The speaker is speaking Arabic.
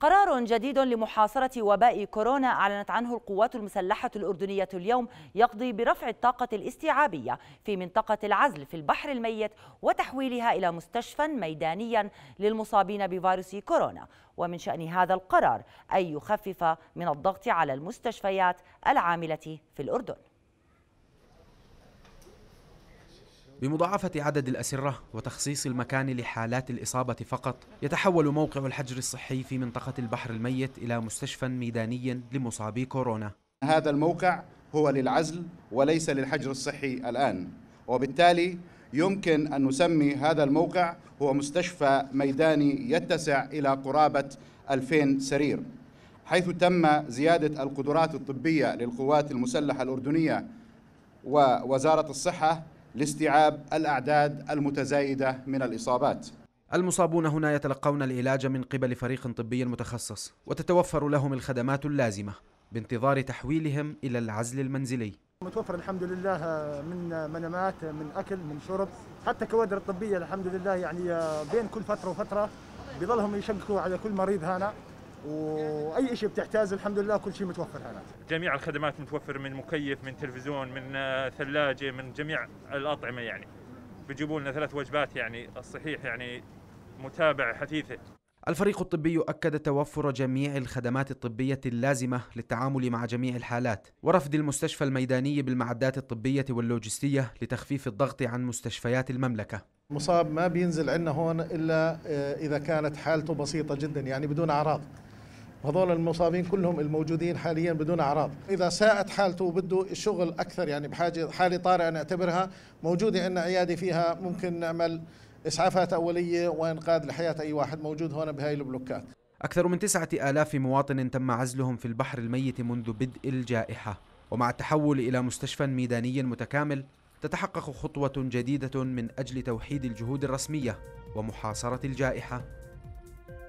قرار جديد لمحاصرة وباء كورونا أعلنت عنه القوات المسلحة الأردنية اليوم يقضي برفع الطاقة الاستيعابية في منطقة العزل في البحر الميت وتحويلها إلى مستشفى ميدانيا للمصابين بفيروس كورونا ومن شأن هذا القرار أن يخفف من الضغط على المستشفيات العاملة في الأردن بمضاعفة عدد الأسرة وتخصيص المكان لحالات الإصابة فقط يتحول موقع الحجر الصحي في منطقة البحر الميت إلى مستشفى ميداني لمصابي كورونا هذا الموقع هو للعزل وليس للحجر الصحي الآن وبالتالي يمكن أن نسمي هذا الموقع هو مستشفى ميداني يتسع إلى قرابة 2000 سرير حيث تم زيادة القدرات الطبية للقوات المسلحة الأردنية ووزارة الصحة لاستيعاب الاعداد المتزايده من الاصابات. المصابون هنا يتلقون العلاج من قبل فريق طبي متخصص وتتوفر لهم الخدمات اللازمه بانتظار تحويلهم الى العزل المنزلي. متوفر الحمد لله من منامات من اكل من شرب حتى كوادر الطبيه الحمد لله يعني بين كل فتره وفتره بيظلهم يشكوا على كل مريض هنا واي شيء بتحتاجه الحمد لله كل شيء متوفر هناك. جميع الخدمات متوفر من مكيف من تلفزيون من آه، ثلاجه من جميع الاطعمه يعني. بيجيبوا لنا ثلاث وجبات يعني الصحيح يعني متابعه حثيثه. الفريق الطبي أكد توفر جميع الخدمات الطبية اللازمة للتعامل مع جميع الحالات ورفد المستشفى الميداني بالمعدات الطبية واللوجستية لتخفيف الضغط عن مستشفيات المملكة مصاب ما بينزل عندنا هون إلا آه، إذا كانت حالته بسيطة جدا يعني بدون أعراض وهذول المصابين كلهم الموجودين حاليا بدون اعراض اذا ساءت حالته وبده الشغل اكثر يعني بحاجه حاله طارئه نعتبرها موجوده عندنا عياده فيها ممكن نعمل اسعافات اوليه وانقاذ لحياه اي واحد موجود هون بهاي البلوكات أكثر من تسعة آلاف مواطن تم عزلهم في البحر الميت منذ بدء الجائحة ومع التحول إلى مستشفى ميداني متكامل تتحقق خطوة جديدة من أجل توحيد الجهود الرسمية ومحاصرة الجائحة